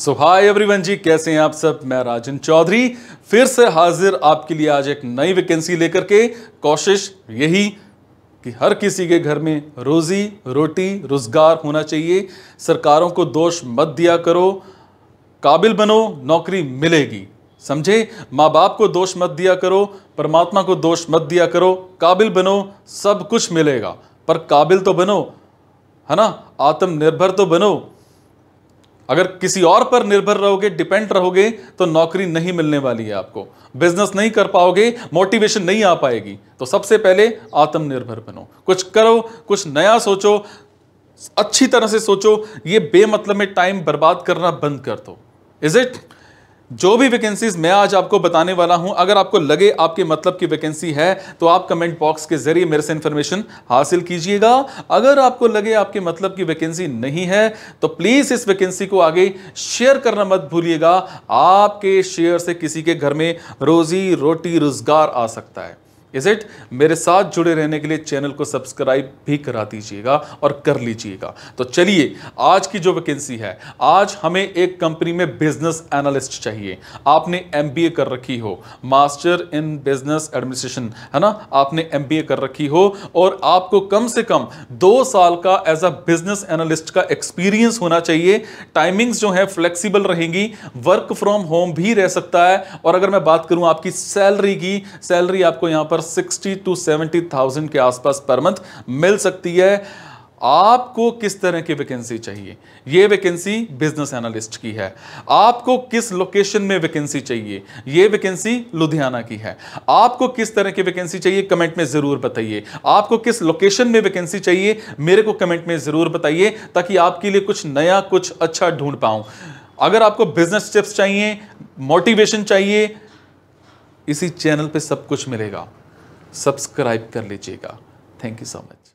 सो hi everyone जी कैसे हैं आप सब मैं राजन चौधरी फिर से हाजिर आपके लिए आज एक नई वैकेंसी लेकर के कोशिश यही कि हर किसी के घर में रोज़ी रोटी रोज़गार होना चाहिए सरकारों को दोष मत दिया करो काबिल बनो नौकरी मिलेगी समझे माँ बाप को दोष मत दिया करो परमात्मा को दोष मत दिया करो काबिल बनो सब कुछ मिलेगा पर काबिल तो बनो है ना आत्मनिर्भर तो बनो अगर किसी और पर निर्भर रहोगे डिपेंड रहोगे तो नौकरी नहीं मिलने वाली है आपको बिजनेस नहीं कर पाओगे मोटिवेशन नहीं आ पाएगी तो सबसे पहले आत्मनिर्भर बनो कुछ करो कुछ नया सोचो अच्छी तरह से सोचो ये बेमतलब में टाइम बर्बाद करना बंद कर दो इज इट जो भी वैकेंसीज मैं आज आपको बताने वाला हूं अगर आपको लगे आपके मतलब की वैकेंसी है तो आप कमेंट बॉक्स के जरिए मेरे से इंफॉर्मेशन हासिल कीजिएगा अगर आपको लगे आपके मतलब की वैकेंसी नहीं है तो प्लीज़ इस वैकेंसी को आगे शेयर करना मत भूलिएगा आपके शेयर से किसी के घर में रोज़ी रोटी रोज़गार आ सकता है इज इट मेरे साथ जुड़े रहने के लिए चैनल को सब्सक्राइब भी करा दीजिएगा और कर लीजिएगा तो चलिए आज की जो वैकेंसी है आज हमें एक कंपनी में बिजनेस एनालिस्ट चाहिए आपने एम कर रखी हो मास्टर इन बिजनेस एडमिनिस्ट्रेशन है ना आपने एम कर रखी हो और आपको कम से कम दो साल का एज अ बिजनेस एनालिस्ट का एक्सपीरियंस होना चाहिए टाइमिंग्स जो है फ्लेक्सीबल रहेंगी वर्क फ्रॉम होम भी रह सकता है और अगर मैं बात करूं आपकी सैलरी की सैलरी आपको यहां पर सिक्सटी टू सेवेंटी थाउजेंड के आसपास पर मंथ मिल सकती है आपको किस तरह की वैकेंसी चाहिए ये वैकेंसी बिजनेस एनालिस्ट की है आपको किस लोकेशन में वैकेंसी चाहिए ये वैकेंसी लुधियाना की है आपको किस तरह की वैकेंसी चाहिए कमेंट में ज़रूर बताइए आपको किस लोकेशन में वैकेंसी चाहिए मेरे को कमेंट में ज़रूर बताइए ताकि आपके लिए कुछ नया कुछ अच्छा ढूंढ पाऊं अगर आपको बिजनेस टिप्स चाहिए मोटिवेशन चाहिए इसी चैनल पर सब कुछ मिलेगा सब्सक्राइब कर लीजिएगा थैंक यू सो मच